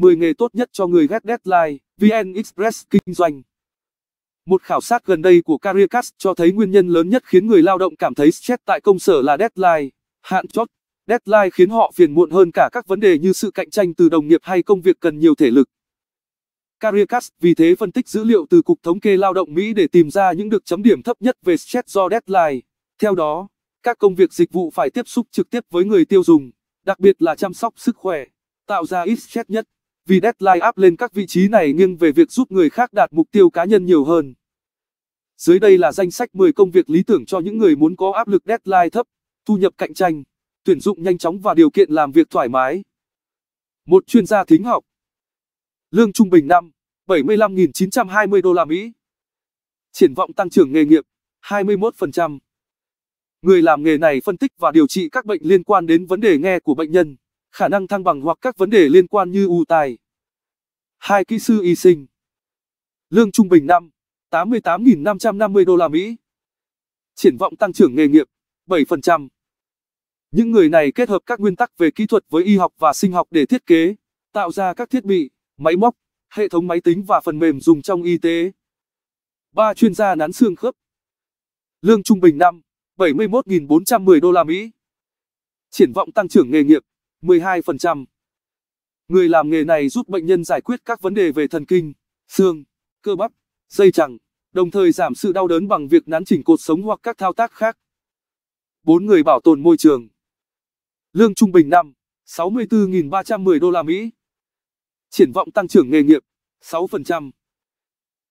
10 nghề tốt nhất cho người ghét deadline, VN Express kinh doanh. Một khảo sát gần đây của Careercast cho thấy nguyên nhân lớn nhất khiến người lao động cảm thấy stress tại công sở là deadline, hạn chót. Deadline khiến họ phiền muộn hơn cả các vấn đề như sự cạnh tranh từ đồng nghiệp hay công việc cần nhiều thể lực. Careercast vì thế phân tích dữ liệu từ Cục Thống kê Lao động Mỹ để tìm ra những được chấm điểm thấp nhất về stress do deadline. Theo đó, các công việc dịch vụ phải tiếp xúc trực tiếp với người tiêu dùng, đặc biệt là chăm sóc sức khỏe, tạo ra ít stress nhất vì deadline áp lên các vị trí này nghiêng về việc giúp người khác đạt mục tiêu cá nhân nhiều hơn. Dưới đây là danh sách 10 công việc lý tưởng cho những người muốn có áp lực deadline thấp, thu nhập cạnh tranh, tuyển dụng nhanh chóng và điều kiện làm việc thoải mái. Một chuyên gia thính học. Lương trung bình năm 75.920 đô la Mỹ. Triển vọng tăng trưởng nghề nghiệp 21%. Người làm nghề này phân tích và điều trị các bệnh liên quan đến vấn đề nghe của bệnh nhân khả năng thăng bằng hoặc các vấn đề liên quan như u tai. Hai kỹ sư y sinh. Lương trung bình năm 88.550 đô la Mỹ. Triển vọng tăng trưởng nghề nghiệp 7%. Những người này kết hợp các nguyên tắc về kỹ thuật với y học và sinh học để thiết kế, tạo ra các thiết bị, máy móc, hệ thống máy tính và phần mềm dùng trong y tế. Ba chuyên gia nắn xương khớp. Lương trung bình năm 71.410 đô la Mỹ. Triển vọng tăng trưởng nghề nghiệp 12%. Người làm nghề này giúp bệnh nhân giải quyết các vấn đề về thần kinh, xương, cơ bắp, dây chẳng, đồng thời giảm sự đau đớn bằng việc nắn chỉnh cột sống hoặc các thao tác khác. 4 người bảo tồn môi trường. Lương trung bình năm 64.310 đô la Mỹ. Triển vọng tăng trưởng nghề nghiệp 6%.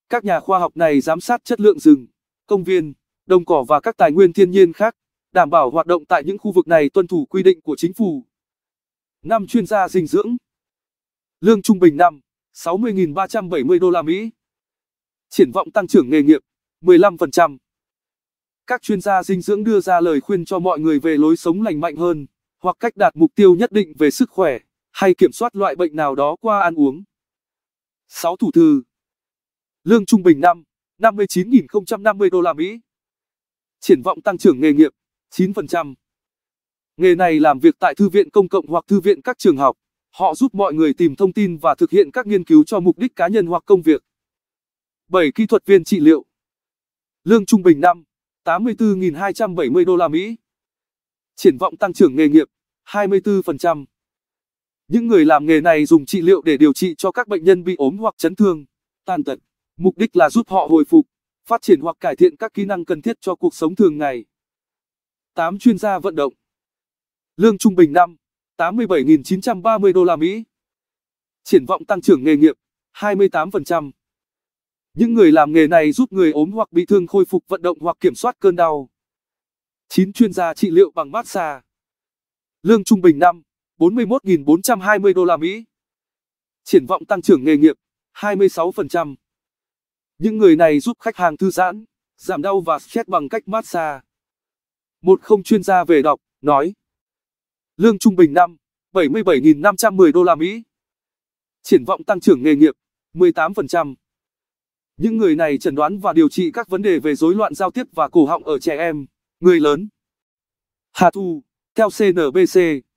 Các nhà khoa học này giám sát chất lượng rừng, công viên, đồng cỏ và các tài nguyên thiên nhiên khác, đảm bảo hoạt động tại những khu vực này tuân thủ quy định của chính phủ. 5. Chuyên gia dinh dưỡng Lương trung bình năm 60.370 đô la Mỹ Triển vọng tăng trưởng nghề nghiệp 15% Các chuyên gia dinh dưỡng đưa ra lời khuyên cho mọi người về lối sống lành mạnh hơn hoặc cách đạt mục tiêu nhất định về sức khỏe hay kiểm soát loại bệnh nào đó qua ăn uống. 6. Thủ thư Lương trung bình năm 59.050 đô la Mỹ Triển vọng tăng trưởng nghề nghiệp 9% Nghề này làm việc tại thư viện công cộng hoặc thư viện các trường học. Họ giúp mọi người tìm thông tin và thực hiện các nghiên cứu cho mục đích cá nhân hoặc công việc. 7. Kỹ thuật viên trị liệu Lương trung bình năm 84.270 đô la Mỹ Triển vọng tăng trưởng nghề nghiệp 24% Những người làm nghề này dùng trị liệu để điều trị cho các bệnh nhân bị ốm hoặc chấn thương, tàn tật. Mục đích là giúp họ hồi phục, phát triển hoặc cải thiện các kỹ năng cần thiết cho cuộc sống thường ngày. 8. Chuyên gia vận động lương trung bình năm 87.930 đô la Mỹ. Triển vọng tăng trưởng nghề nghiệp 28%. Những người làm nghề này giúp người ốm hoặc bị thương khôi phục vận động hoặc kiểm soát cơn đau. 9 chuyên gia trị liệu bằng massage. Lương trung bình năm 41.420 đô la Mỹ. Triển vọng tăng trưởng nghề nghiệp 26%. Những người này giúp khách hàng thư giãn, giảm đau và stress bằng cách massage. Một không chuyên gia về đọc nói lương trung bình năm 77.510 đô la Mỹ. Triển vọng tăng trưởng nghề nghiệp 18%. Những người này chẩn đoán và điều trị các vấn đề về rối loạn giao tiếp và cổ họng ở trẻ em, người lớn. Hà Thu, theo CNBC